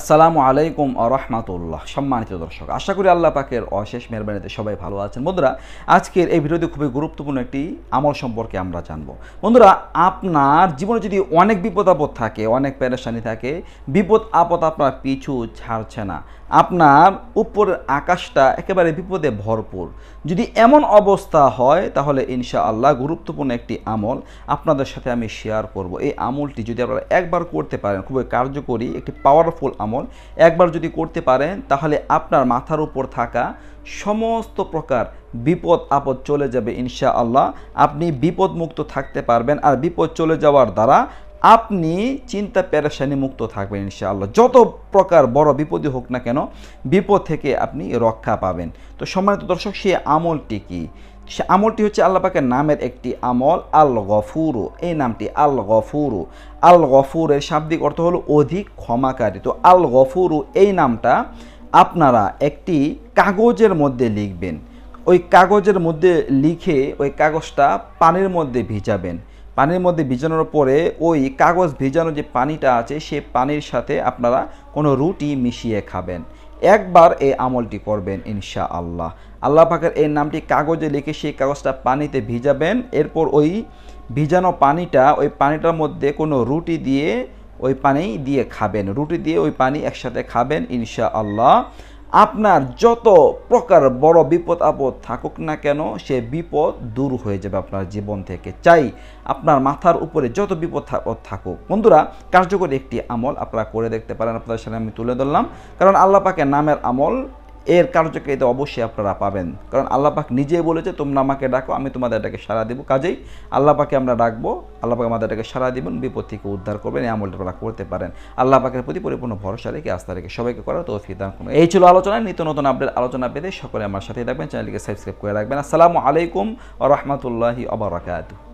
আসসালামু আলাইকুম রহমাতুল্লাহ সম্মানিত দর্শক আশা করি আল্লাহ পাকের অশেষ মেহরবানিতে সবাই ভালো আছেন বন্ধুরা আজকের এই ভিডিওতে খুবই গুরুত্বপূর্ণ একটি আমল সম্পর্কে আমরা জানব বন্ধুরা আপনার জীবনে যদি অনেক বিপদ আপদ থাকে অনেক প্যারেশানি থাকে বিপদ আপদ আপনার পিছু ছাড়ছে না আপনার উপরের আকাশটা একেবারে বিপদে ভরপুর যদি এমন অবস্থা হয় তাহলে ইনশা আল্লাহ গুরুত্বপূর্ণ একটি আমল আপনাদের সাথে আমি শেয়ার করব এই আমলটি যদি আপনারা একবার করতে পারেন খুবই কার্যকরী একটি পাওয়ারফুল আমল একবার যদি করতে পারেন তাহলে আপনার মাথার উপর থাকা সমস্ত প্রকার বিপদ আপদ চলে যাবে ইনশা আল্লাহ আপনি বিপদমুক্ত থাকতে পারবেন আর বিপদ চলে যাওয়ার দ্বারা আপনি চিন্তা প্যারাশানি মুক্ত থাকবেন ইনশাআল্লাহ যত প্রকার বড় বিপদই হোক না কেন বিপদ থেকে আপনি রক্ষা পাবেন তো সম্মানিত দর্শক সে আমলটি কী সে আমলটি হচ্ছে আল্লাপাকের নামের একটি আমল আল গফুরু এই নামটি আল গফুরু আল গফুরের শাব্দিক অর্থ হলো অধিক ক্ষমাকারী তো আল গফুরু এই নামটা আপনারা একটি কাগজের মধ্যে লিখবেন ওই কাগজের মধ্যে লিখে ওই কাগজটা পানির মধ্যে ভিজাবেন পানির মধ্যে ভিজানোর পরে ওই কাগজ ভিজানো যে পানিটা আছে সে পানির সাথে আপনারা কোনো রুটি মিশিয়ে খাবেন একবার এই আমলটি করবেন ইনশা আল্লাহ আল্লাহ পাকের এই নামটি কাগজে লিখে সেই কাগজটা পানিতে ভিজাবেন এরপর ওই ভিজানো পানিটা ওই পানিটার মধ্যে কোনো রুটি দিয়ে ওই পানি দিয়ে খাবেন রুটি দিয়ে ওই পানি একসাথে খাবেন ইনশা আল্লাহ আপনার যত প্রকার বড় বিপদ আপদ থাকুক না কেন সে বিপদ দূর হয়ে যাবে আপনার জীবন থেকে চাই আপনার মাথার উপরে যত বিপদ থাকুক বন্ধুরা কার্যকরী একটি আমল আপনারা করে দেখতে পারেন আপনাদের সামনে আমি তুলে ধরলাম কারণ আল্লাপাকে নামের আমল এর কার্যকারিতা অবশ্যই আপনারা পাবেন কারণ আল্লাপাক নিজেই বলেছে তোমরা আমাকে ডাকো আমি তোমাদের এটাকে সাড়া দেবো কাজেই আল্লাপাকে আমরা ডাকবো আল্লাপাক আমাদের এটাকে সাড়া দেবেন বিপদ থেকে উদ্ধার করবেন এই আমলটা আপনারা করতে পারেন আল্লাপাকের প্রতি পরিপূর্ণ ভরসা রেখে আস্থা রেখে সবাইকে করা তো দান করুন এই ছিল আলোচনায় নিত্য নতুন আপডেট আলোচনা পেতে সকলে আমার সাথেই থাকবেন চ্যানেলকে সাবস্ক্রাইব করে রাখবেন আসসালামু আলাইকুম ও রহমতুল্লাহি অবরাকাতু